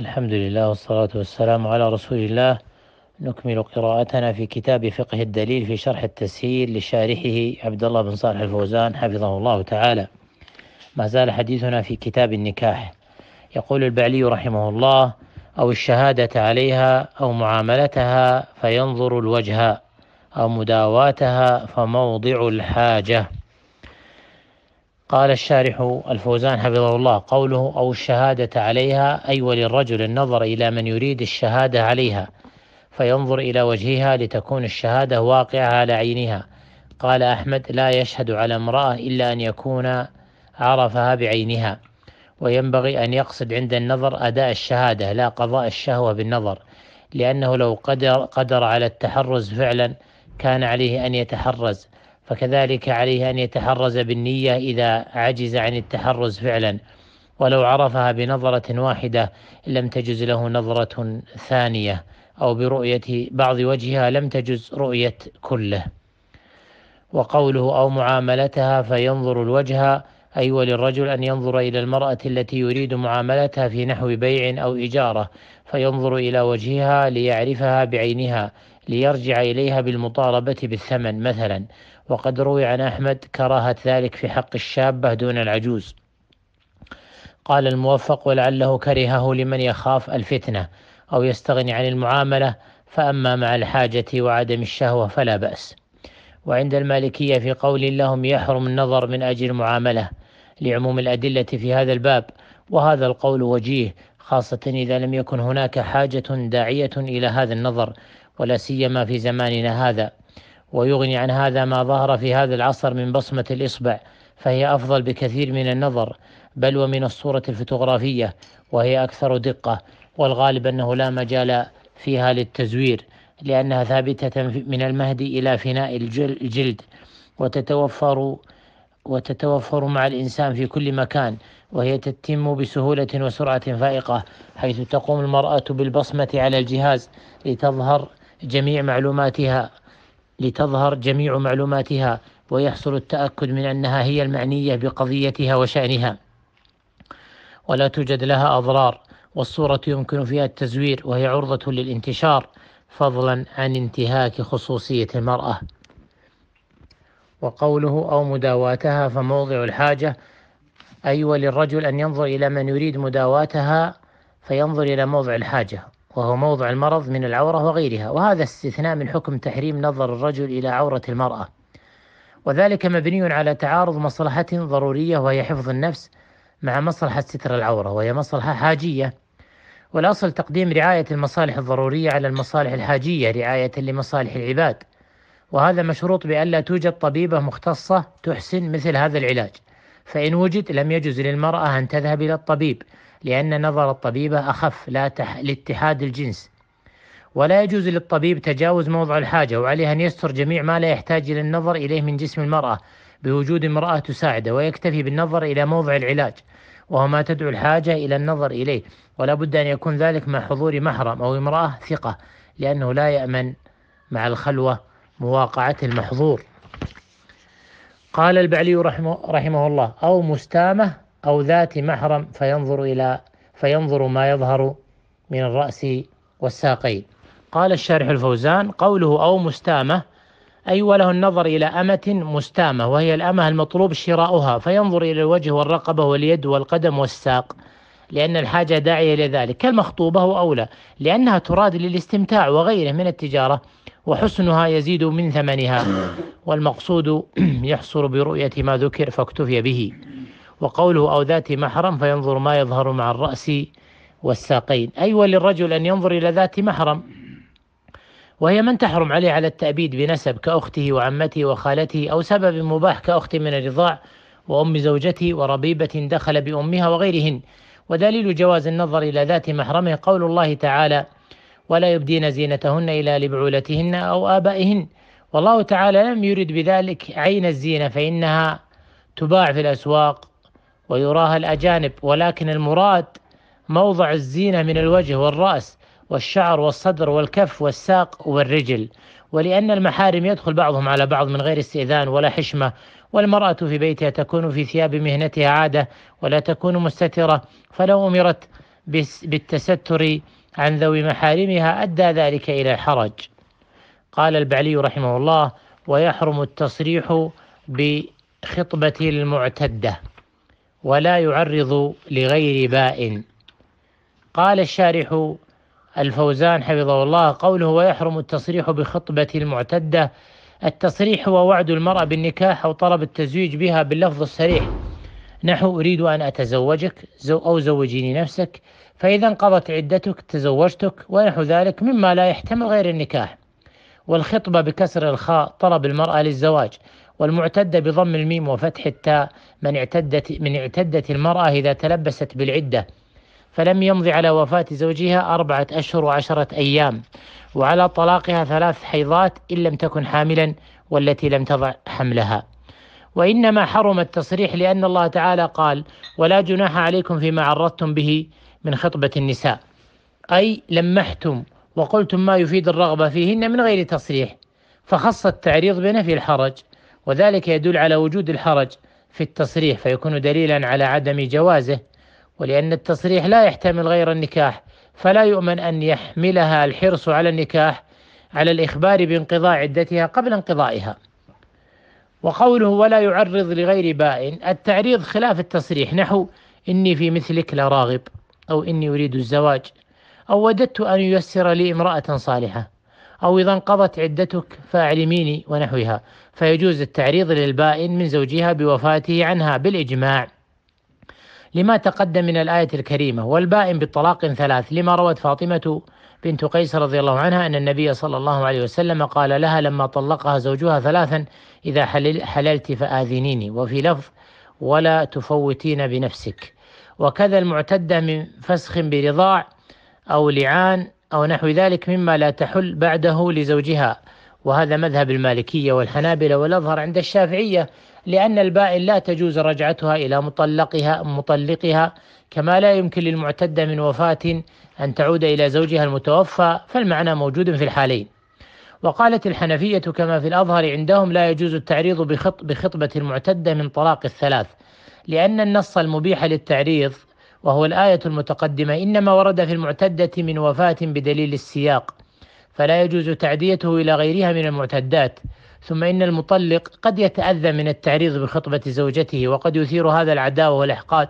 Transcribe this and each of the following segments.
الحمد لله والصلاة والسلام على رسول الله نكمل قراءتنا في كتاب فقه الدليل في شرح التسهيل لشارحه عبد الله بن صالح الفوزان حفظه الله تعالى ما زال حديثنا في كتاب النكاح يقول البعلي رحمه الله أو الشهادة عليها أو معاملتها فينظر الوجه أو مداواتها فموضع الحاجة قال الشارح الفوزان حفظه الله قوله أو الشهادة عليها أي وللرجل النظر إلى من يريد الشهادة عليها فينظر إلى وجهها لتكون الشهادة واقعة على عينها قال أحمد لا يشهد على امرأة إلا أن يكون عرفها بعينها وينبغي أن يقصد عند النظر أداء الشهادة لا قضاء الشهوة بالنظر لأنه لو قدر, قدر على التحرز فعلا كان عليه أن يتحرز فكذلك عليه أن يتحرز بالنية إذا عجز عن التحرز فعلا ولو عرفها بنظرة واحدة لم تجز له نظرة ثانية أو برؤية بعض وجهها لم تجز رؤية كله وقوله أو معاملتها فينظر الوجه أيوة وللرجل أن ينظر إلى المرأة التي يريد معاملتها في نحو بيع أو إجارة فينظر إلى وجهها ليعرفها بعينها ليرجع إليها بالمطالبة بالثمن مثلا وقد روي عن أحمد كراهة ذلك في حق الشابة دون العجوز قال الموفق ولعله كرهه لمن يخاف الفتنة أو يستغني عن المعاملة فأما مع الحاجة وعدم الشهوة فلا بأس وعند المالكية في قول لهم يحرم النظر من أجل معامله لعموم الأدلة في هذا الباب وهذا القول وجيه خاصة إذا لم يكن هناك حاجة داعية إلى هذا النظر ولا سيما في زماننا هذا ويغني عن هذا ما ظهر في هذا العصر من بصمة الإصبع فهي أفضل بكثير من النظر بل ومن الصورة الفوتوغرافية وهي أكثر دقة والغالب أنه لا مجال فيها للتزوير لأنها ثابتة من المهد إلى فناء الجلد وتتوفر وتتوفر مع الإنسان في كل مكان وهي تتم بسهولة وسرعة فائقة حيث تقوم المرأة بالبصمة على الجهاز لتظهر جميع معلوماتها لتظهر جميع معلوماتها ويحصل التأكد من أنها هي المعنية بقضيتها وشأنها ولا توجد لها أضرار والصورة يمكن فيها التزوير وهي عرضة للانتشار فضلا عن انتهاك خصوصية المرأة وقوله أو مداواتها فموضع الحاجة أي أيوة وللرجل أن ينظر إلى من يريد مداواتها فينظر إلى موضع الحاجة وهو موضع المرض من العورة وغيرها وهذا استثناء من حكم تحريم نظر الرجل إلى عورة المرأة وذلك مبني على تعارض مصلحة ضرورية وهي حفظ النفس مع مصلحة ستر العورة وهي مصلحة حاجية والأصل تقديم رعاية المصالح الضرورية على المصالح الحاجية رعاية لمصالح العباد وهذا مشروط بأن لا توجد طبيبة مختصة تحسن مثل هذا العلاج فإن وجد لم يجوز للمرأة أن تذهب إلى الطبيب لأن نظر الطبيبة أخف لا تح... لاتحاد الجنس ولا يجوز للطبيب تجاوز موضع الحاجة وعليه أن يستر جميع ما لا يحتاج إلى النظر إليه من جسم المرأة بوجود امرأة تساعده ويكتفي بالنظر إلى موضع العلاج وهو ما تدعو الحاجة إلى النظر إليه ولا بد أن يكون ذلك مع حضور محرم أو امرأة ثقة لأنه لا يأمن مع الخلوة مواقعة المحظور قال البعلي رحمه, رحمه الله أو مستامة أو ذات محرم فينظر إلى فينظر ما يظهر من الرأس والساقين قال الشارح الفوزان قوله أو مستامة أي وله النظر إلى أمة مستامة وهي الأمة المطلوب شراؤها فينظر إلى الوجه والرقبة واليد والقدم والساق لأن الحاجة داعية إلى ذلك كالمخطوبة أولى لأنها تراد للاستمتاع وغيره من التجارة وحسنها يزيد من ثمنها والمقصود يحصل برؤية ما ذكر فاكتفي به وقوله أو ذات محرم فينظر ما يظهر مع الرأس والساقين أي أيوة وللرجل أن ينظر إلى ذات محرم وهي من تحرم عليه على التأبيد بنسب كأخته وعمته وخالته أو سبب مباح كأخت من الرضاع وأم زوجته وربيبة دخل بأمها وغيرهن ودليل جواز النظر إلى ذات محرمه قول الله تعالى ولا يبدين زينتهن إلا لبعولتهن أو آبائهن والله تعالى لم يرد بذلك عين الزينة فإنها تباع في الأسواق ويراها الأجانب ولكن المراد موضع الزينة من الوجه والرأس والشعر والصدر والكف والساق والرجل ولأن المحارم يدخل بعضهم على بعض من غير استئذان ولا حشمة والمرأة في بيتها تكون في ثياب مهنتها عادة ولا تكون مستترة فلو أمرت بالتستر عن ذوي محارمها أدى ذلك إلى الحرج قال البعلي رحمه الله ويحرم التصريح بخطبة المعتدة ولا يعرض لغير باء قال الشارح الفوزان حفظه الله قوله ويحرم التصريح بخطبة المعتدة التصريح هو وعد المرأة بالنكاح أو طلب التزويج بها باللفظ الصريح نحو أريد أن أتزوجك أو زوجيني نفسك فإذا انقضت عدتك تزوجتك ونحو ذلك مما لا يحتمل غير النكاح والخطبة بكسر الخاء طلب المرأة للزواج والمعتدة بضم الميم وفتح التاء من اعتدت من اعتدت المرأة إذا تلبست بالعدة فلم يمض على وفاة زوجها أربعة أشهر وعشرة أيام وعلى طلاقها ثلاث حيضات إن لم تكن حاملا والتي لم تضع حملها وإنما حرم التصريح لأن الله تعالى قال ولا جناح عليكم فيما عرضتم به من خطبة النساء أي لمحتم وقلتم ما يفيد الرغبة فيهن من غير تصريح فخص التعريض بنفي الحرج وذلك يدل على وجود الحرج في التصريح فيكون دليلا على عدم جوازه ولأن التصريح لا يحتمل غير النكاح فلا يؤمن أن يحملها الحرص على النكاح على الإخبار بانقضاء عدتها قبل انقضائها وقوله ولا يعرض لغير بائن التعريض خلاف التصريح نحو إني في مثلك لراغب أو إني أريد الزواج أو وددت أن ييسر لي امرأة صالحة أو إذا انقضت عدتك فأعلميني ونحوها فيجوز التعريض للبائن من زوجها بوفاته عنها بالإجماع لما تقدم من الآية الكريمة والبائن بالطلاق ثلاث لما روت فاطمة بنت قيس رضي الله عنها أن النبي صلى الله عليه وسلم قال لها لما طلقها زوجها ثلاثا إذا حلل حللت فآذنيني وفي لفظ ولا تفوتين بنفسك وكذا المعتدة من فسخ برضاع أو لعان أو نحو ذلك مما لا تحل بعده لزوجها وهذا مذهب المالكية والحنابلة والأظهر عند الشافعية لأن البائن لا تجوز رجعتها إلى مطلقها مطلقها كما لا يمكن للمعتدة من وفاة أن تعود إلى زوجها المتوفى فالمعنى موجود في الحالين وقالت الحنفية كما في الأظهر عندهم لا يجوز التعريض بخط بخطبة المعتدة من طلاق الثلاث لأن النص المبيح للتعريض وهو الآية المتقدمة إنما ورد في المعتدة من وفاة بدليل السياق فلا يجوز تعديته إلى غيرها من المعتدات ثم إن المطلق قد يتأذى من التعريض بخطبة زوجته وقد يثير هذا العداوة والإحقاد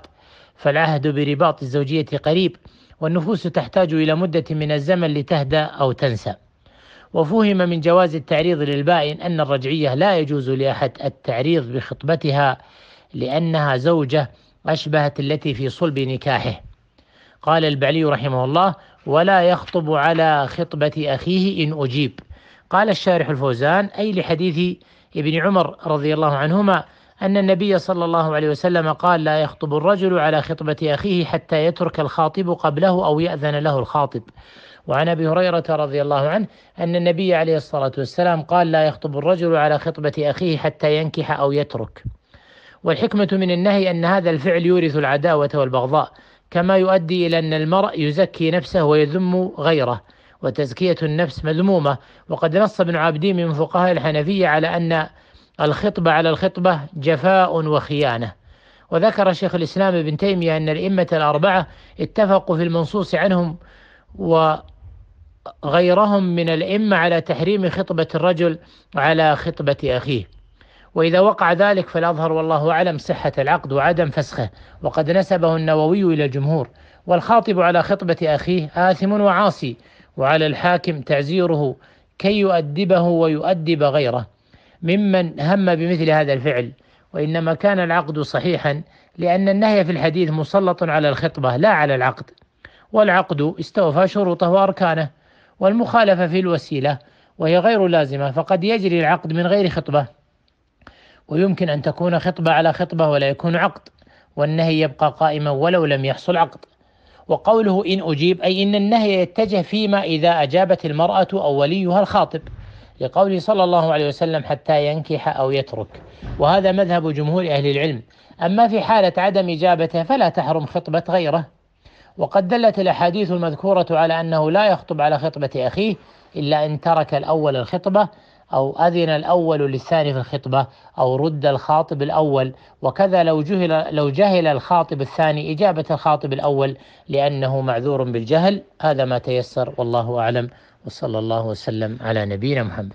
فالعهد برباط الزوجية قريب والنفوس تحتاج إلى مدة من الزمن لتهدى أو تنسى وفهم من جواز التعريض للبائن أن الرجعية لا يجوز لأحد التعريض بخطبتها لأنها زوجة أشبهت التي في صلب نكاحه قال البعلي رحمه الله ولا يخطب على خطبة أخيه إن أجيب قال الشارح الفوزان أي لحديث ابن عمر رضي الله عنهما أن النبي صلى الله عليه وسلم قال لا يخطب الرجل على خطبة أخيه حتى يترك الخاطب قبله أو يأذن له الخاطب وعن ابي هريره رضي الله عنه ان النبي عليه الصلاه والسلام قال لا يخطب الرجل على خطبه اخيه حتى ينكح او يترك. والحكمه من النهي ان هذا الفعل يورث العداوه والبغضاء، كما يؤدي إلى أن المرء يزكي نفسه ويذم غيره وتزكية النفس مذمومة وقد نص ابن عابدين من فقهاء الحنفية على أن الخطبة على الخطبة جفاء وخيانة وذكر شيخ الإسلام ابن تيمية أن الإمة الأربعة اتفقوا في المنصوص عنهم وغيرهم من الإمة على تحريم خطبة الرجل على خطبة أخيه وإذا وقع ذلك فالأظهر والله أعلم صحة العقد وعدم فسخه وقد نسبه النووي إلى الجمهور والخاطب على خطبة أخيه آثم وعاصي وعلى الحاكم تعزيره كي يؤدبه ويؤدب غيره ممن هم بمثل هذا الفعل وإنما كان العقد صحيحا لأن النهي في الحديث مسلط على الخطبة لا على العقد والعقد استوفى شروطه وأركانه والمخالفة في الوسيلة وهي غير لازمة فقد يجري العقد من غير خطبة ويمكن أن تكون خطبة على خطبة ولا يكون عقد والنهي يبقى قائما ولو لم يحصل عقد وقوله إن أجيب أي إن النهي يتجه فيما إذا أجابت المرأة أو وليها الخاطب لقوله صلى الله عليه وسلم حتى ينكح أو يترك وهذا مذهب جمهور أهل العلم أما في حالة عدم إجابته فلا تحرم خطبة غيره وقد دلت الأحاديث المذكورة على أنه لا يخطب على خطبة أخيه إلا إن ترك الأول الخطبة أو أذن الأول للثاني في الخطبة أو رد الخاطب الأول وكذا لو جهل لو جهل الخاطب الثاني إجابة الخاطب الأول لأنه معذور بالجهل هذا ما تيسر والله أعلم وصلى الله وسلم على نبينا محمد